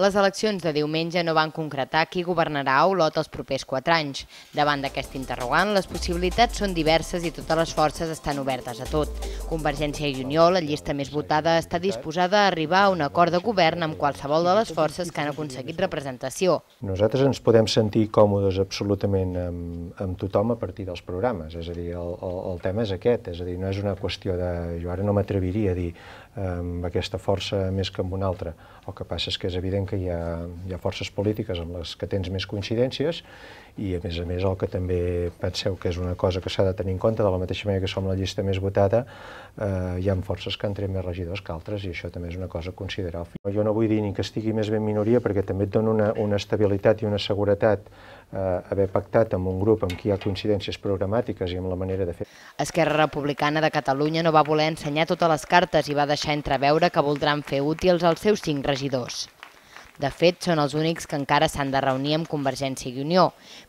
Les eleccions de diumenge no van concretar qui governarà a Olot els propers quatre anys. Davant d'aquest interrogant, les possibilitats són diverses i totes les forces estan obertes a tot. Convergència i Unió, la llista més votada, està disposada a arribar a un acord de govern amb qualsevol de les forces que han aconseguit representació. Nosaltres ens podem sentir còmodes absolutament amb, amb tothom a partir dels programes, és a dir, el, el, el tema és aquest, és a dir, no és una qüestió de... Jo ara no m'atreviria a dir eh, amb aquesta força més que amb una altra. El que passa és que és evident que hi ha, hi ha forces polítiques amb les que tens més coincidències i, a més a més, el que també penseu que és una cosa que s'ha de tenir en compte, de la mateixa manera que som la llista més votada, eh, hi ha forces que han tret més regidors que altres i això també és una cosa a considerar. Jo no vull dir ni que estigui més ben minoria perquè també et dona una, una estabilitat i una seguretat eh, haver pactat amb un grup amb qui hi ha coincidències programàtiques i amb la manera de fer. Esquerra Republicana de Catalunya no va voler ensenyar totes les cartes i va deixar entreveure que voldran fer útils els seus cinc regidors. De fet, són els únics que encara s'han de reunir amb Convergència i Unió.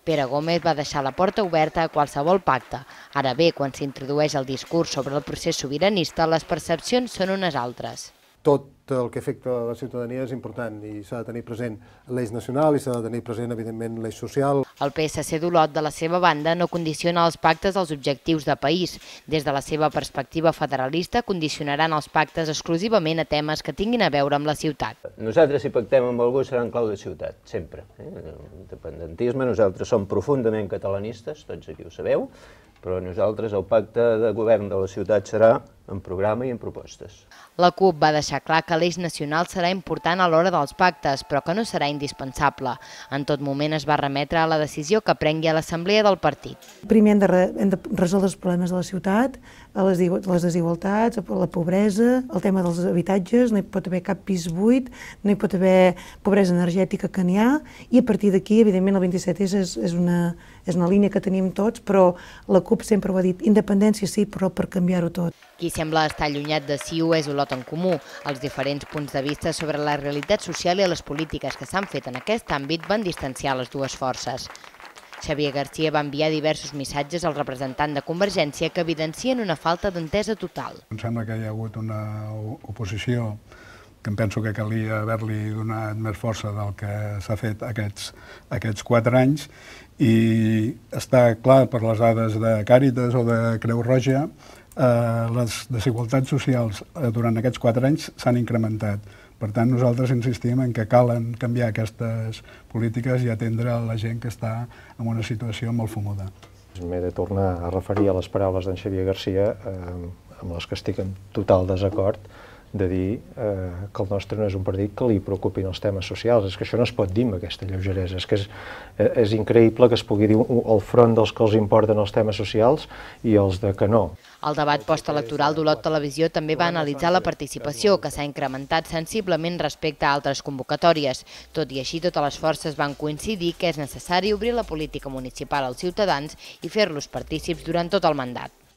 Pere Gómez va deixar la porta oberta a qualsevol pacte. Ara bé, quan s'introdueix el discurs sobre el procés sobiranista, les percepcions són unes altres tot el que afecta la ciutadania és important i s'ha de tenir present l'eix nacional i s'ha de tenir present, evidentment, l'eix social. El PSC d'Olot, de la seva banda, no condiciona els pactes als objectius de país. Des de la seva perspectiva federalista, condicionaran els pactes exclusivament a temes que tinguin a veure amb la ciutat. Nosaltres, si pactem amb algú, serà en clau de ciutat, sempre. Eh? Independentisme, nosaltres som profundament catalanistes, tots aquí ho sabeu, però nosaltres el pacte de govern de la ciutat serà en programa i en propostes. La CUP va deixar clar que l'eix nacional serà important a l'hora dels pactes, però que no serà indispensable. En tot moment es va remetre a la decisió que prengui a l'assemblea del partit. Primer hem de, hem de resoldre els problemes de la ciutat, les, les desigualtats, la pobresa, el tema dels habitatges, no hi pot haver cap pis buit, no hi pot haver pobresa energètica que n'hi ha, i a partir d'aquí, evidentment, el 27S és, és, una, és una línia que tenim tots, però la CUP sempre ho ha dit, independència sí, però per canviar-ho tot. Qui sembla estar allunyat de Siu és Olot en Comú. Els diferents punts de vista sobre la realitat social i les polítiques que s'han fet en aquest àmbit van distanciar les dues forces. Xavier García va enviar diversos missatges al representant de Convergència que evidencien una falta d'entesa total. Em sembla que hi ha hagut una oposició que em penso que calia haver-li donat més força del que s'ha fet aquests, aquests quatre anys i està clar per les dades de Càritas o de Creu Roja Eh, les desigualtats socials eh, durant aquests quatre anys s'han incrementat. Per tant, nosaltres insistim en que calen canviar aquestes polítiques i atendre la gent que està en una situació molt fumuda. M'he de tornar a referir a les paraules d'en Xavier Garcia, eh, amb les que estic en total desacord, de dir eh, que el nostre no és un partit que li preocupin els temes socials. És que això no es pot dir amb aquesta lleugeresa. És que és, eh, és increïble que es pugui dir al front dels que els importen els temes socials i els de que no. El debat postelectoral d'Olot Televisió també va analitzar la participació, que s'ha incrementat sensiblement respecte a altres convocatòries. Tot i així, totes les forces van coincidir que és necessari obrir la política municipal als ciutadans i fer-los partícips durant tot el mandat.